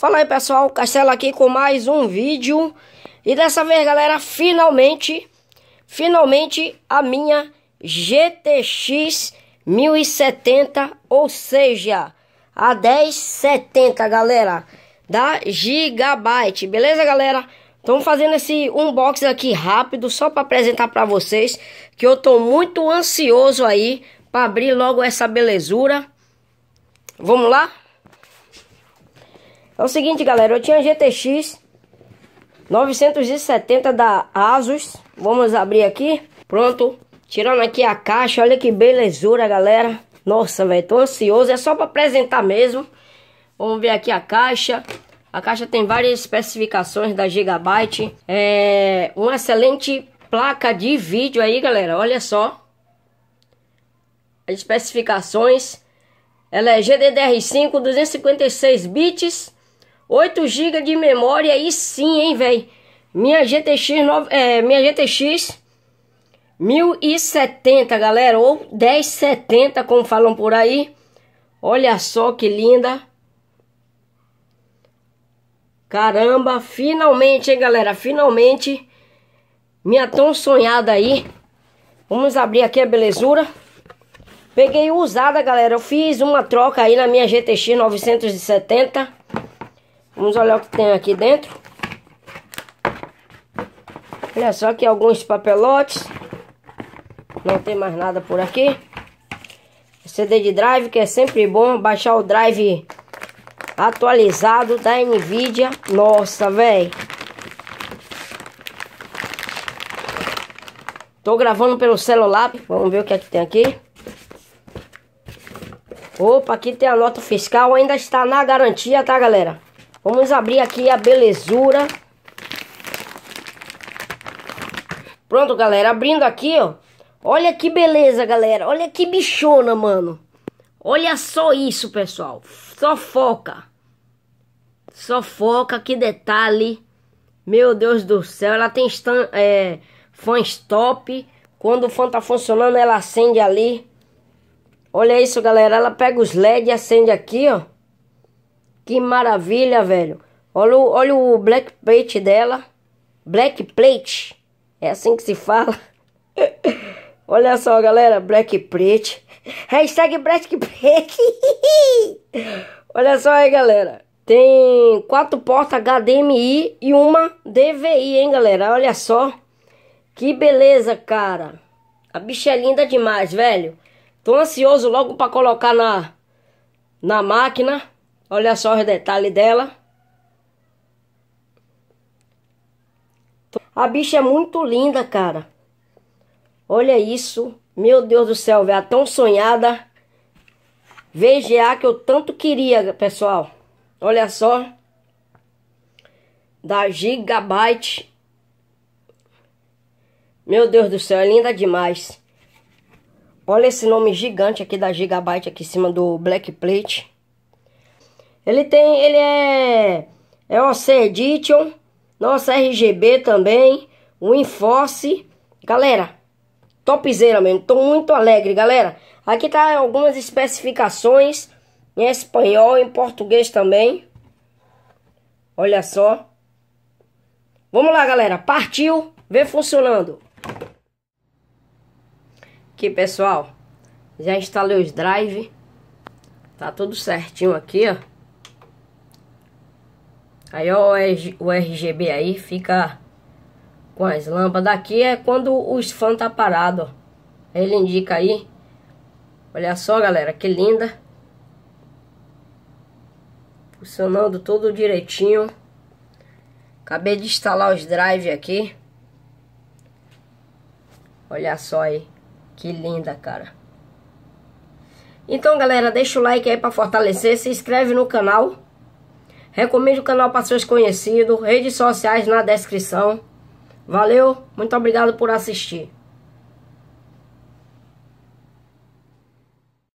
Fala aí pessoal, Castelo aqui com mais um vídeo E dessa vez galera, finalmente, finalmente a minha GTX 1070 Ou seja, a 1070 galera, da Gigabyte, beleza galera? Tô fazendo esse unboxing aqui rápido, só para apresentar para vocês Que eu tô muito ansioso aí para abrir logo essa belezura Vamos lá? É o seguinte, galera, eu tinha GTX 970 da Asus. Vamos abrir aqui. Pronto. Tirando aqui a caixa, olha que belezura, galera. Nossa, velho, tô ansioso, é só para apresentar mesmo. Vamos ver aqui a caixa. A caixa tem várias especificações da Gigabyte. É uma excelente placa de vídeo aí, galera. Olha só. As especificações. Ela é GDDR5, 256 bits. 8 GB de memória aí sim, hein, velho. Minha GTX 9, é, minha GTX 1070, galera, ou 1070, como falam por aí. Olha só que linda. Caramba, finalmente, hein, galera? Finalmente minha tão sonhada aí. Vamos abrir aqui a belezura. Peguei usada, galera. Eu fiz uma troca aí na minha GTX 970. Vamos olhar o que tem aqui dentro. Olha só aqui alguns papelotes. Não tem mais nada por aqui. CD de drive, que é sempre bom baixar o drive atualizado da Nvidia. Nossa, velho. Tô gravando pelo celular. Vamos ver o que é que tem aqui. Opa, aqui tem a nota fiscal. Ainda está na garantia, tá, galera? Vamos abrir aqui a belezura. Pronto, galera. Abrindo aqui, ó. Olha que beleza, galera. Olha que bichona, mano. Olha só isso, pessoal. Só foca. Só foca. Que detalhe. Meu Deus do céu. Ela tem stand, é, fan stop. Quando o fan tá funcionando, ela acende ali. Olha isso, galera. Ela pega os LEDs e acende aqui, ó. Que maravilha, velho. Olha o, olha o black plate dela. Black plate. É assim que se fala. olha só, galera. Black plate. Hashtag black plate. olha só aí, galera. Tem quatro portas HDMI e uma DVI, hein, galera? Olha só. Que beleza, cara. A bicha é linda demais, velho. Tô ansioso logo para colocar na, na máquina. Olha só os detalhes dela. A bicha é muito linda, cara. Olha isso. Meu Deus do céu, velho. A tão sonhada VGA que eu tanto queria, pessoal. Olha só. Da Gigabyte. Meu Deus do céu, é linda demais. Olha esse nome gigante aqui da Gigabyte aqui em cima do Black Plate. Ele tem, ele é é o Edition, nossa RGB também, o Inforce. Galera, topzera mesmo. Tô muito alegre, galera. Aqui tá algumas especificações em espanhol, em português também. Olha só. Vamos lá, galera. Partiu. Vê funcionando. Aqui, pessoal. Já instalei os drive. Tá tudo certinho aqui, ó. Aí ó, o RGB aí fica com as lâmpadas. Aqui é quando os fãs tá parado, ó. Ele indica aí. Olha só, galera, que linda. Funcionando tudo direitinho. Acabei de instalar os drive aqui. Olha só aí. Que linda, cara. Então, galera, deixa o like aí para fortalecer. Se inscreve no canal. Recomendo o canal para seus conhecidos, redes sociais na descrição. Valeu, muito obrigado por assistir.